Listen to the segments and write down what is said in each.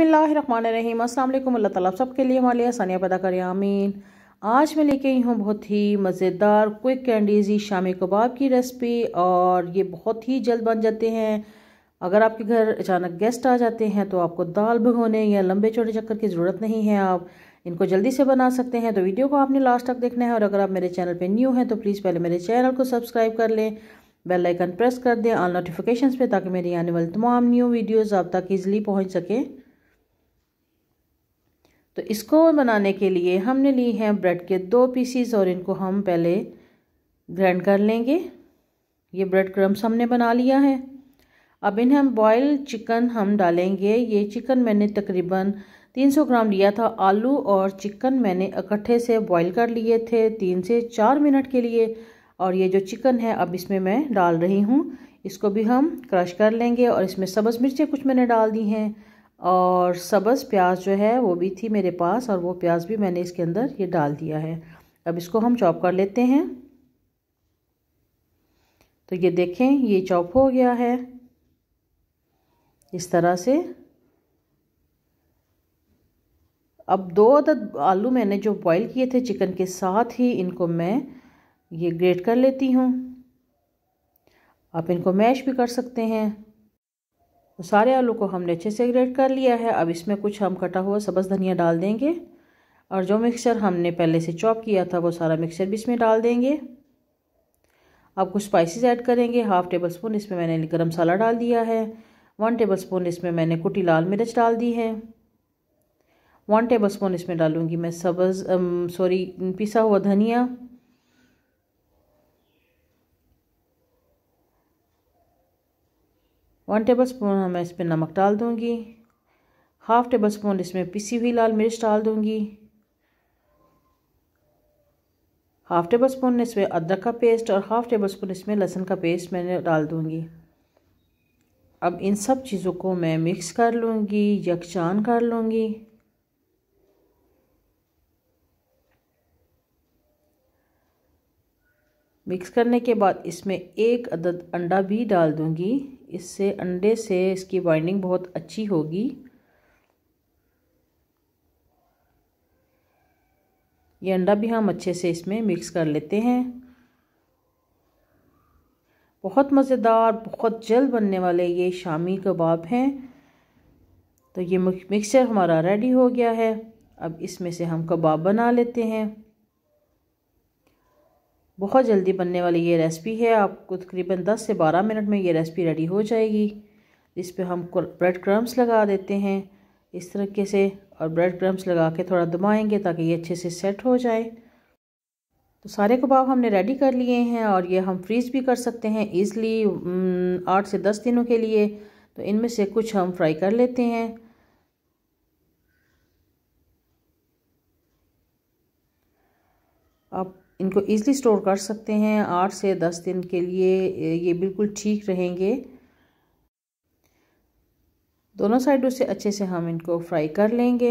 बिसमीम अल्लाम अल्लाह ताला सबके लिए हमारे आसानियाँ पैदा करें आमीन आज मैं लेके आई हूँ बहुत ही मज़ेदार quick and easy shami kebab की रेसिपी और ये बहुत ही जल्द बन जाते हैं अगर आपके घर अचानक गेस्ट आ जाते हैं तो आपको दाल भिगोने या लंबे चौड़े चक्कर की ज़रूरत नहीं है आप इनको जल्दी से बना सकते हैं तो वीडियो को आपने लास्ट तक देखना है और अगर आप मेरे चैनल पर न्यू हैं तो प्लीज़ पहले मेरे चैनल को सब्सक्राइब कर लें बेल आइकन प्रेस कर दें ऑल नोटिफिकेशंस पे ताकि मेरी आने वाली तमाम न्यू वीडियोस आप तक ईज़िली पहुंच सकें तो इसको बनाने के लिए हमने ली हैं ब्रेड के दो पीसीज और इनको हम पहले ग्राइंड कर लेंगे ये ब्रेड क्रम्स हमने बना लिया है अब इन्हें हम बॉयल चिकन हम डालेंगे ये चिकन मैंने तकरीबन 300 ग्राम लिया था आलू और चिकन मैंने इकट्ठे से बॉईल कर लिए थे तीन से चार मिनट के लिए और ये जो चिकन है अब इसमें मैं डाल रही हूँ इसको भी हम क्रश कर लेंगे और इसमें सब्ज़ मिर्चें कुछ मैंने डाल दी हैं और सब्ज़ प्याज जो है वो भी थी मेरे पास और वो प्याज भी मैंने इसके अंदर ये डाल दिया है अब इसको हम चॉप कर लेते हैं तो ये देखें ये चॉप हो गया है इस तरह से अब दो अदद आलू मैंने जो बॉईल किए थे चिकन के साथ ही इनको मैं ये ग्रेट कर लेती हूँ आप इनको मैश भी कर सकते हैं तो सारे आलू को हमने अच्छे से ग्रेट कर लिया है अब इसमें कुछ हम कटा हुआ सब्ज़ धनिया डाल देंगे और जो मिक्सचर हमने पहले से चॉप किया था वो सारा मिक्सचर भी इसमें डाल देंगे अब कुछ स्पाइसेस ऐड करेंगे हाफ़ टेबल स्पून इसमें मैंने गरम मसाला डाल दिया है वन टेबल स्पून इसमें मैंने कुटी लाल मिर्च डाल दी है वन टेबल स्पून इसमें डालूँगी मैं सब्ज़ सॉरी पिसा हुआ धनिया वन टेबल स्पून मैं इसमें नमक डाल दूँगी हाफ़ टेबल स्पून इसमें पिसी हुई लाल मिर्च डाल दूँगी हाफ़ टेबल स्पून इसमें अदरक का पेस्ट और हाफ़ टेबल स्पून इसमें लहसुन का पेस्ट मैंने डाल दूँगी अब इन सब चीज़ों को मैं मिक्स कर लूँगी यकचान कर लूँगी मिक्स करने के बाद इसमें एक अदद अंडा भी डाल दूंगी इससे अंडे से इसकी बाइंडिंग बहुत अच्छी होगी ये अंडा भी हम अच्छे से इसमें मिक्स कर लेते हैं बहुत मज़ेदार बहुत जल्द बनने वाले ये शामी कबाब हैं तो ये मिक्सचर हमारा रेडी हो गया है अब इसमें से हम कबाब बना लेते हैं बहुत जल्दी बनने वाली ये रेसिपी है आपको तकरीबन 10 से 12 मिनट में ये रेसिपी रेडी हो जाएगी इस पर हम ब्रेड क्रम्स लगा देते हैं इस तरीके से और ब्रेड क्रम्स लगा के थोड़ा दबाएंगे ताकि ये अच्छे से सेट हो जाए तो सारे कबाब हमने रेडी कर लिए हैं और ये हम फ्रीज़ भी कर सकते हैं ईज़िली आठ से दस दिनों के लिए तो इनमें से कुछ हम फ्राई कर लेते हैं आप इनको ईज़िली स्टोर कर सकते हैं आठ से दस दिन के लिए ये बिल्कुल ठीक रहेंगे दोनों साइडों से अच्छे से हम इनको फ्राई कर लेंगे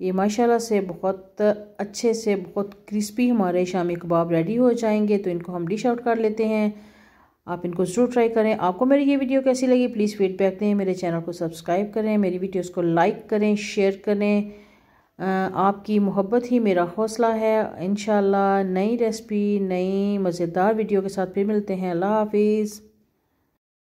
ये माशाल्लाह से बहुत अच्छे से बहुत क्रिस्पी हमारे शामी कबाब रेडी हो जाएंगे तो इनको हम डिश आउट कर लेते हैं आप इनको ज़रूर ट्राई करें आपको मेरी ये वीडियो कैसी लगी प्लीज़ फीडबैक दें मेरे चैनल को सब्सक्राइब करें मेरी वीडियोस को लाइक करें शेयर करें आपकी मोहब्बत ही मेरा हौसला है इन नई रेसिपी नई मज़ेदार वीडियो के साथ फिर मिलते हैं अल्लाह हाफिज़